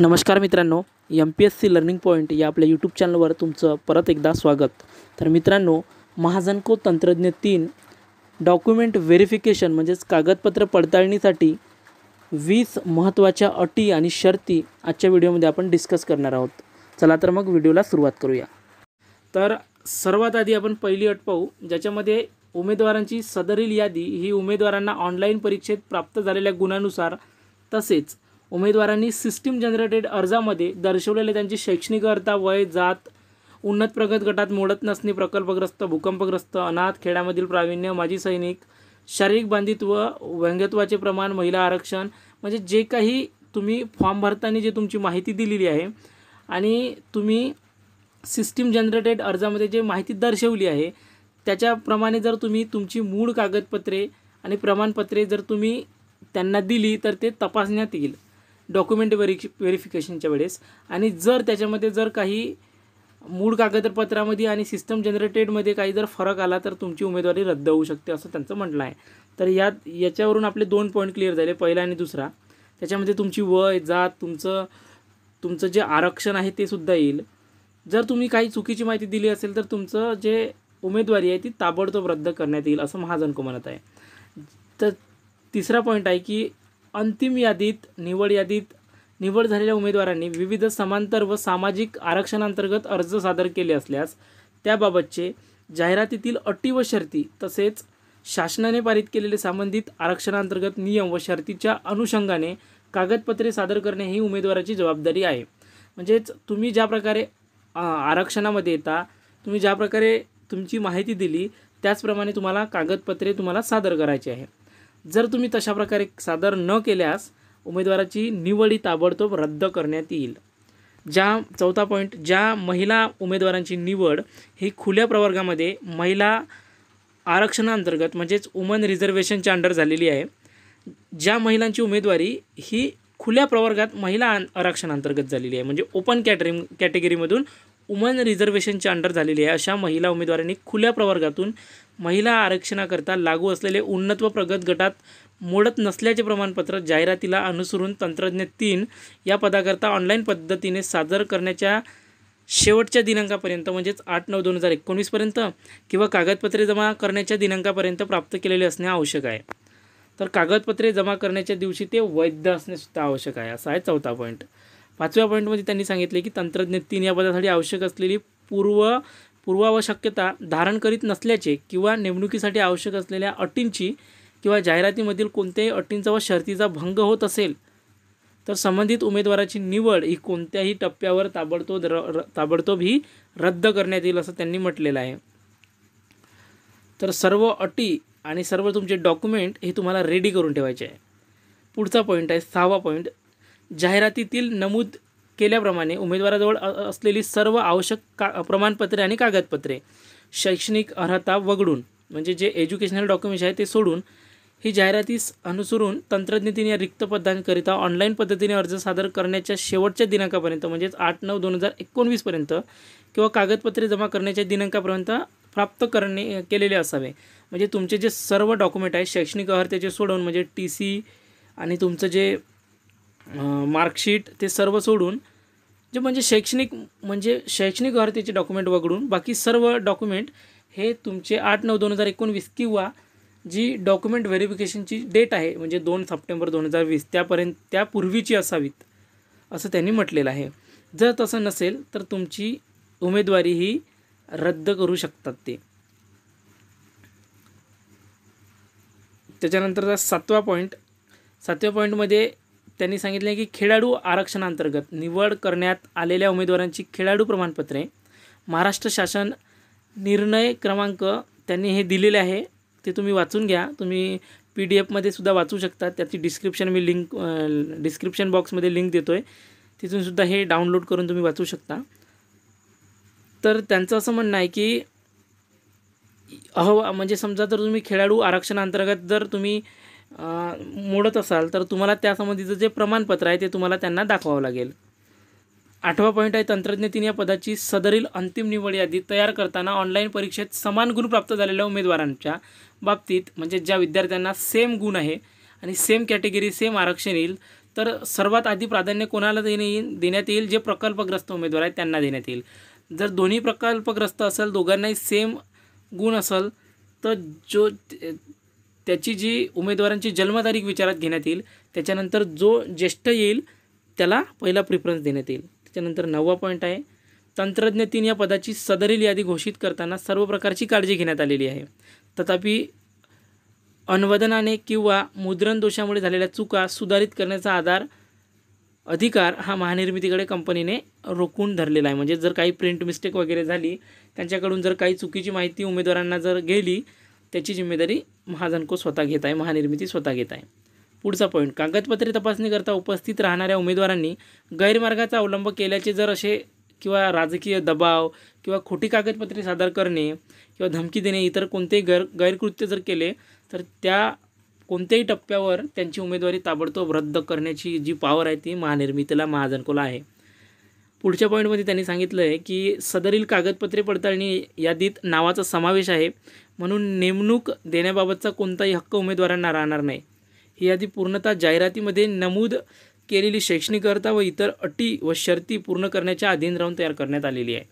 नमस्कार मित्रांनो M P S C learning point या आपल्या यूट्यूब चॅनलवर तुमचं परत एकदा स्वागत तर मित्रांनो महाजनको तंत्रज्ञ तीन डॉक्युमेंट व्हेरिफिकेशन म्हणजेच कागदपत्र पडताळणीसाठी वीस महत्त्वाच्या अटी आणि शर्ती आजच्या व्हिडिओमध्ये आपण डिस्कस करणार आहोत चला तर मग व्हिडिओला सुरुवात करूया तर सर्वात आधी आपण पहिली अट पाहू ज्याच्यामध्ये उमेदवारांची सदरील यादी ही उमेदवारांना ऑनलाईन परीक्षेत प्राप्त झालेल्या गुणानुसार तसेच उमेदवारांनी सिस्टीम जनरेटेड अर्जामध्ये दर्शवलेले त्यांची शैक्षणिक अर्था वय जात उन्नत प्रगत गटात मोडत नसणे प्रकल्पग्रस्त भूकंपग्रस्त अनाथ खेड्यामधील प्रावीण्य माजी सैनिक शारीरिक बांधित्व व्यंगत्वाचे प्रमाण महिला आरक्षण म्हणजे जे काही तुम्ही फॉर्म भरताना जे तुमची माहिती दिलेली आहे आणि तुम्ही सिस्टीम जनरेटेड अर्जामध्ये जे माहिती दर्शवली आहे त्याच्याप्रमाणे जर तुम्ही तुमची मूळ कागदपत्रे आणि प्रमाणपत्रे जर तुम्ही त्यांना दिली तर ते तपासण्यात येईल डॉक्युमेंट व्हेरि व्हेरिफिकेशनच्या वेळेस आणि जर त्याच्यामध्ये जर काही मूळ कागदपत्रामध्ये आणि सिस्टम जनरेटेडमध्ये काही जर फरक आला तर तुमची उमेदवारी रद्द होऊ शकते असं त्यांचं म्हटलं आहे तर यात याच्यावरून आपले दोन पॉईंट क्लिअर झाले पहिला आणि दुसरा त्याच्यामध्ये तुमची वय जात तुमचं तुमचं जे आरक्षण आहे ते सुद्धा येईल जर तुम्ही काही चुकीची माहिती दिली असेल तर तुमचं जे उमेदवारी आहे ती ताबडतोब रद्द करण्यात येईल असं महाजनको म्हणत आहे तर तिसरा पॉईंट आहे की अंतिम यादीत निवड यादीत निवड झालेल्या उमेदवारांनी विविध समांतर व सामाजिक आरक्षणांतर्गत अर्ज सादर केले असल्यास त्याबाबतचे जाहिरातीतील अटी व शर्ती तसेच शासनाने पारित केलेले संबंधित आरक्षणांतर्गत नियम व शर्तीच्या अनुषंगाने कागदपत्रे सादर करणे ही उमेदवाराची जबाबदारी आहे म्हणजेच तुम्ही ज्या प्रकारे आरक्षणामध्ये येता तुम्ही ज्या प्रकारे तुमची माहिती दिली त्याचप्रमाणे तुम्हाला कागदपत्रे तुम्हाला सादर करायची आहे जर तुम्ही तशा प्रकारे सादर न केल्यास उमेदवाराची निवडी ताबडतोब रद्द करण्यात येईल ज्या चौथा पॉईंट ज्या महिला उमेदवारांची निवड ही खुल्या प्रवर्गामध्ये महिला आरक्षणाअंतर्गत म्हणजेच वुमन रिझर्वेशनच्या अंडर झालेली आहे ज्या महिलांची उमेदवारी ही खुल्या प्रवर्गात महिला आरक्षणाअंतर्गत झालेली आहे म्हणजे ओपन कॅटरिंग कॅटेगरीमधून वुमन रिझर्वेशनच्या अंडर झालेली आहे अशा महिला उमेदवारांनी खुल्या प्रवर्गातून महिला आरक्षणाकरता लागू असलेले उन्नत व प्रगत गटात मोडत नसल्याचे प्रमाणपत्र जाहिरातीला अनुसरून तंत्रज्ञ तीन या पदाकरता ऑनलाईन पद्धतीने सादर करण्याच्या शेवटच्या दिनांकापर्यंत म्हणजेच आठ नऊ दोन हजार एकोणीसपर्यंत किंवा कागदपत्रे जमा करण्याच्या दिनांकापर्यंत प्राप्त केलेले असणे आवश्यक आहे तर कागदपत्रे जमा करण्याच्या दिवशी ते वैध असणे सुद्धा आवश्यक आहे असा आहे चौथा पॉईंट पाचव्या पॉईंटमध्ये त्यांनी सांगितले की तंत्रज्ञ तीन या पदासाठी आवश्यक असलेली पूर्व पूर्वावश्यकता धारण करीत नसल्याचे किंवा नेमणुकीसाठी आवश्यक असलेल्या अटींची किंवा जाहिरातीमधील कोणत्याही अटींचा व शर्तीचा भंग होत असेल तर संबंधित उमेदवाराची निवड ही कोणत्याही टप्प्यावर ताबडतोब र ताबडतोब ही रद्द करण्यात येईल असं त्यांनी म्हटलेलं आहे तर सर्व अटी आणि सर्व तुमचे डॉक्युमेंट हे तुम्हाला रेडी करून ठेवायचे आहे पुढचा पॉईंट आहे सहावा पॉईंट जाहिरातीतील नमूद केल्याप्रमाणे उमेदवाराजवळ असलेली सर्व आवश्यक का प्रमाणपत्रे आणि कागदपत्रे शैक्षणिक अर्हता वगळून म्हणजे जे एज्युकेशनल डॉक्युमेंट्स आहे ते सोडून ही जाहिरातीस अनुसरून तंत्रज्ञतीने या रिक्त पदांकरिता ऑनलाईन पद्धतीने अर्ज सादर करण्याच्या शेवटच्या दिनांकापर्यंत म्हणजेच आठ नऊ दोन हजार एकोणवीसपर्यंत किंवा कागदपत्रे जमा करण्याच्या दिनांकापर्यंत प्राप्त करणे केलेले असावे म्हणजे तुमचे जे सर्व डॉक्युमेंट आहे शैक्षणिक अर्हतेचे सोडून म्हणजे टी सी आणि तुमचं जे मार्कशीट ते सर्व सोडून जे म्हणजे शैक्षणिक म्हणजे शैक्षणिक अर्थीचे डॉक्युमेंट वगळून बाकी सर्व डॉक्युमेंट हे तुमचे आठ नऊ दोन हजार एकोणवीस किंवा जी डॉक्युमेंट व्हेरिफिकेशनची डेट आहे म्हणजे दोन सप्टेंबर दोन हजार वीस त्यापर्यंत त्यापूर्वीची असावीत असं त्यांनी म्हटलेलं आहे जर तसं नसेल तर तुमची उमेदवारी ही रद्द करू शकतात ते त्याच्यानंतरचा सातवा पॉईंट सातव्या पॉईंटमध्ये त्यांनी सांगितले की खेळाडू आरक्षणाअंतर्गत निवड करण्यात आलेल्या उमेदवारांची खेळाडू प्रमाणपत्रे महाराष्ट्र शासन निर्णय क्रमांक त्यांनी हे दिलेले आहे ते तुम्ही वाचून घ्या तुम्ही पी डी एफमध्ये सुद्धा वाचू शकता त्याची डिस्क्रिप्शन मी लिंक डिस्क्रिप्शन बॉक्समध्ये लिंक देतो आहे तिथूनसुद्धा हे डाउनलोड करून तुम्ही वाचू शकता तर त्यांचं असं म्हणणं आहे की अहवा म्हणजे समजा जर तुम्ही खेळाडू आरक्षणाअंतर्गत जर तुम्ही मोडत असाल तर तुम्हाला त्यासंबंधीचं जे प्रमाणपत्र आहे ते तुम्हाला त्यांना दाखवावं लागेल आठवा पॉईंट आहे तंत्रज्ञ तीन या पदाची सदरील अंतिम निवड यादी तयार करताना ऑनलाईन परीक्षेत समान गुण प्राप्त झालेल्या उमेदवारांच्या बाबतीत म्हणजे ज्या विद्यार्थ्यांना सेम गुण आहे आणि सेम कॅटेगरी सेम आरक्षण येईल तर सर्वात आधी प्राधान्य कोणाला देणे येईल देण्यात येईल जे प्रकल्पग्रस्त उमेदवार आहेत त्यांना देण्यात येईल जर दोन्ही प्रकल्पग्रस्त असेल दोघांनाही सेम गुण असेल तर जो त्याची जी उमेदवारांची जन्मतारीख विचारात घेण्यात येईल त्याच्यानंतर जो ज्येष्ठ येईल त्याला पहिला प्रिफरन्स देण्यात येईल त्याच्यानंतर नववा पॉईंट आहे तंत्रज्ञ तीन या पदाची सदरील यादी घोषित करताना सर्व प्रकारची काळजी घेण्यात आलेली आहे तथापि अनुवादनाने किंवा मुद्रण दोषामुळे झालेल्या चुका सुधारित करण्याचा आधार अधिकार हा महानिर्मितीकडे कंपनीने रोखून धरलेला आहे म्हणजे जर काही प्रिंट मिस्टेक वगैरे झाली त्यांच्याकडून जर काही चुकीची माहिती उमेदवारांना जर गेली त्याची जिम्मेदारी महाजनको स्वतः घेत आहे महानिर्मिती स्वतः घेत आहे पुढचा पॉईंट कागदपत्रे तपासणीकरता उपस्थित राहणाऱ्या उमेदवारांनी गैरमार्गाचा अवलंब केल्याचे जर असे किंवा राजकीय दबाव किंवा खोटी कागदपत्रे सादर करणे किंवा धमकी देणे इतर कोणतेही गैर गैरकृत्य जर केले तर त्या कोणत्याही टप्प्यावर त्यांची उमेदवारी ताबडतोब रद्द करण्याची जी पावर आहे ती महानिर्मितीला महाजनकोला आहे पुढच्या पॉईंटमध्ये त्यांनी सांगितलं आहे की सदरील कागदपत्रे पडताळणी यादीत नावाचा समावेश आहे म्हणून नेमणूक देण्याबाबतचा कोणताही हक्क उमेदवारांना राहणार नाही ही यादी पूर्णतः जाहिरातीमध्ये नमूद केलेली शैक्षणिक करता व इतर अटी व शर्ती पूर्ण करण्याच्या अधीन राहून तयार करण्यात आलेली आहे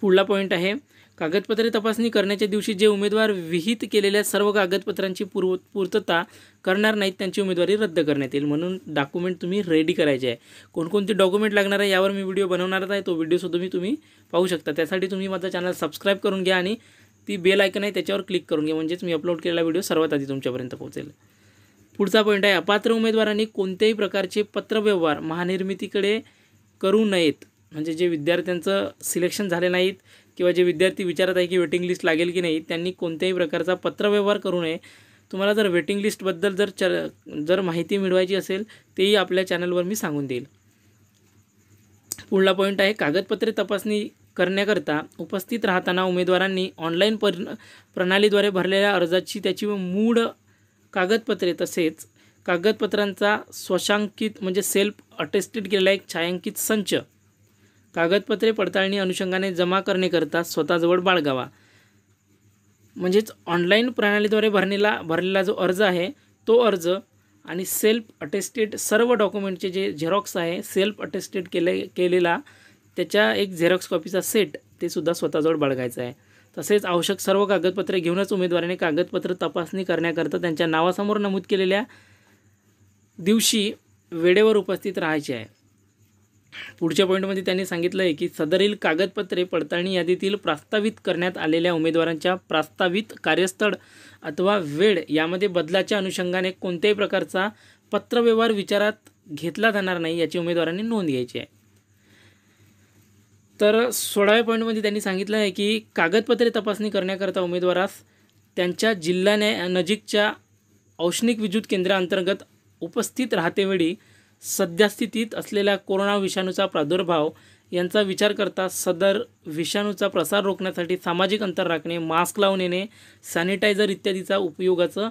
पुढला पॉईंट आहे कागदपत्रे तपासणी करण्याच्या दिवशी जे उमेदवार विहित केलेल्या सर्व कागदपत्रांची पूर्व पूर्तता करणार नाहीत त्यांची उमेदवारी रद्द करण्यात येईल म्हणून डॉक्युमेंट तुम्ही रेडी करायचे आहे कोणकोणते डॉक्युमेंट लागणार आहे यावर मी व्हिडिओ बनवणारच आहे तो व्हिडिओसुद्धा मी तुम्ही पाहू शकता त्यासाठी तुम्ही माझा चॅनल सबस्क्राईब करून घ्या आणि ती बेल ऐकन आहे त्याच्यावर क्लिक करून घ्या म्हणजेच मी अपलोड केलेला व्हिडिओ सर्वात आधी तुमच्यापर्यंत पोहोचेल पुढचा पॉईंट आहे अपात्र उमेदवारांनी कोणत्याही प्रकारचे पत्रव्यवहार महानिर्मितीकडे करू नयेत म्हणजे जे विद्यार्थ्यांचं सिलेक्शन झाले नाहीत किंवा जे विद्यार्थी विचारत आहे की वेटिंग लिस्ट लागेल की नाही त्यांनी कोणत्याही प्रकारचा पत्रव्यवहार करू नये तुम्हाला जर वेटिंग लिस्टबद्दल जर च जर माहिती मिळवायची असेल तेही आपल्या चॅनलवर मी सांगून देईल पुढला पॉईंट आहे कागदपत्रे तपासणी करण्याकरता उपस्थित राहताना उमेदवारांनी ऑनलाईन पर प्रणालीद्वारे भरलेल्या अर्जाची त्याची मूळ कागदपत्रे तसेच कागदपत्रांचा स्वशांकित म्हणजे सेल्फ अटेस्टेड केलेला एक छायांकित संच कागदपत्रे पडताळणी अनुषंगाने जमा करण्याकरता स्वतःजवळ बाळगावा म्हणजेच ऑनलाईन प्रणालीद्वारे भरलेला भरलेला जो अर्ज आहे तो अर्ज आणि सेल्फ अटेस्टेड सर्व डॉक्युमेंटचे जे झेरॉक्स आहे सेल्फ अटेस्टेड केले केलेला त्याच्या एक झेरॉक्स कॉपीचा सेट ते सुद्धा स्वतःजवळ बाळगायचं आहे तसेच आवश्यक सर्व कागदपत्रे घेऊनच उमेदवाराने कागदपत्र तपासणी करण्याकरता त्यांच्या नावासमोर नमूद केलेल्या दिवशी वेळेवर उपस्थित राहायचे आहे पुढच्या पॉईंटमध्ये त्यांनी सांगितलं आहे की सदरील कागदपत्रे पडताळणी यादीतील प्रस्तावित करण्यात आलेल्या उमेदवारांच्या प्रास्तावित कार्यस्थळ अथवा वेळ यामध्ये बदलाच्या अनुषंगाने कोणत्याही प्रकारचा पत्रव्यवहार विचारात घेतला जाणार नाही याची उमेदवारांनी नोंद घ्यायची आहे तर सोळाव्या पॉईंटमध्ये त्यांनी सांगितलं आहे की कागदपत्रे तपासणी करण्याकरता उमेदवारास त्यांच्या जिल्हा नजीकच्या औष्णिक विद्युत केंद्राअंतर्गत उपस्थित राहतेवेळी स्थितीत असलेल्या कोरोना विषाणूचा प्रादुर्भाव यांचा विचार करता सदर विषाणूचा प्रसार रोखण्यासाठी सामाजिक अंतर राखणे मास्क लावून येणे सॅनिटायझर इत्यादीचा उपयोगाचं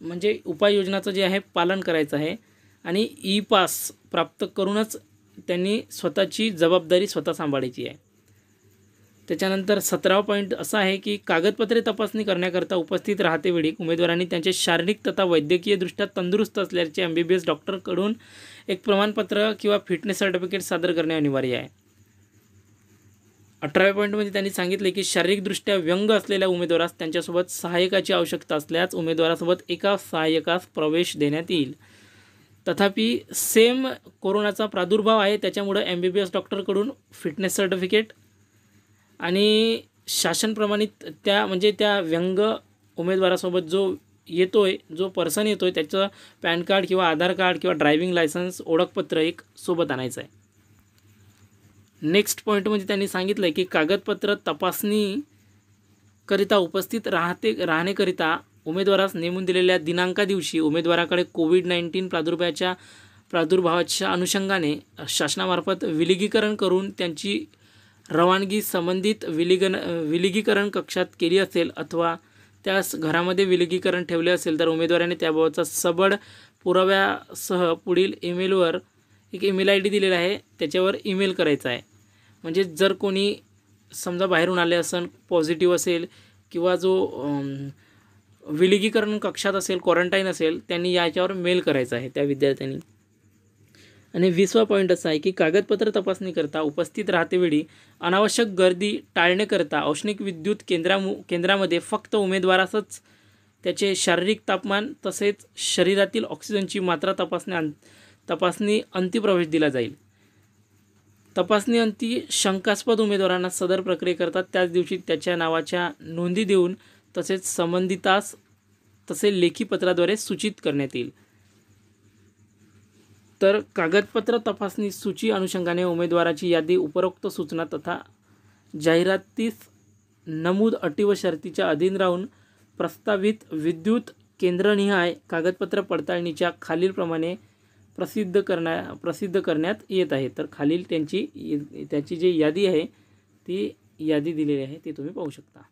म्हणजे उपाययोजनाचं जे आहे पालन करायचं आहे आणि ई पास प्राप्त करूनच त्यांनी स्वतःची जबाबदारी स्वतः सांभाळायची आहे त्याच्यानंतर सतरावा पॉईंट असा आहे की कागदपत्रे तपासणी करण्याकरता उपस्थित राहतेवेळी उमेदवारांनी त्यांचे शारीरिक तथा वैद्यकीयदृष्ट्या तंदुरुस्त असल्याचे एम बी बी एस डॉक्टरकडून एक प्रमाणपत्र किंवा फिटनेस सर्टिफिकेट सादर करणे अनिवार्य आहे अठराव्या पॉईंटमध्ये त्यांनी सांगितले की शारीरिकदृष्ट्या व्यंग असलेल्या उमेदवारास त्यांच्यासोबत सहाय्यकाची आवश्यकता असल्यास उमेदवारासोबत एका सहाय्यकास प्रवेश देण्यात येईल तथापि सेम कोरोनाचा प्रादुर्भाव आहे त्याच्यामुळं एम बी बी एस डॉक्टरकडून फिटनेस सर्टिफिकेट आणि शासनप्रमाणित त्या म्हणजे त्या व्यंग उमेदवारासोबत जो येतो आहे जो पर्सन येतो आहे त्याचं पॅन कार्ड किंवा आधार कार्ड किंवा ड्रायव्हिंग लायसन्स ओळखपत्र एक सोबत आणायचं आहे नेक्स्ट पॉईंट म्हणजे त्यांनी सांगितलं आहे की कागदपत्र तपासणीकरिता उपस्थित राहते राहण्याकरिता उमेदवारास नेमून दिलेल्या दिनांका दिवशी उमेदवाराकडे कोविड नाईन्टीन प्रादुर्भावाच्या प्रादुर्भावाच्या अनुषंगाने शासनामार्फत विलगीकरण करून त्यांची रवानगी संबंधित विलिगन विलगीकरण कक्षात केली असेल अथवा त्यास घरामध्ये विलगीकरण ठेवले असेल तर उमेदवाराने त्याबाबतचा सबळ पुराव्यासह पुढील ईमेलवर एक ईमेल आय डी दिलेला आहे त्याच्यावर ईमेल करायचा आहे म्हणजे जर कोणी समजा बाहेरून आले असेल पॉझिटिव्ह असेल किंवा जो विलगीकरण कक्षात असेल क्वारंटाईन असेल त्यांनी याच्यावर मेल करायचा आहे त्या विद्यार्थ्यांनी आणि विसवा पॉईंट असा आहे की कागदपत्र तपासणीकरता उपस्थित राहतेवेळी अनावश्यक गर्दी टाळण्याकरता औष्णिक विद्युत केंद्रामु केंद्रामध्ये फक्त उमेदवारासच त्याचे शारीरिक तापमान तसेच शरीरातील ऑक्सिजनची मात्रा तपासणे अं तपासणी अंतिप्रवेश दिला जाईल तपासणी अंती शंकास्पद उमेदवारांना सदर प्रक्रियेकरता त्याच दिवशी त्याच्या नावाच्या नोंदी देऊन तसेच संबंधितास तसे लेखी पत्राद्वारे सूचित करण्यात येईल तर कागदपत्र तपासणी सूची अनुषंगाने उमेदवाराची यादी उपरोक्त सूचना तथा जाहिरातीस नमूद अटी व शर्तीच्या अधीन राहून प्रस्तावित विद्युत केंद्रनिहाय कागदपत्र पडताळणीच्या खालीलप्रमाणे प्रसिद्ध करण्या प्रसिद्ध करण्यात येत आहे तर खालील त्यांची त्याची जी यादी आहे ती यादी दिलेली आहे ती तुम्ही पाहू शकता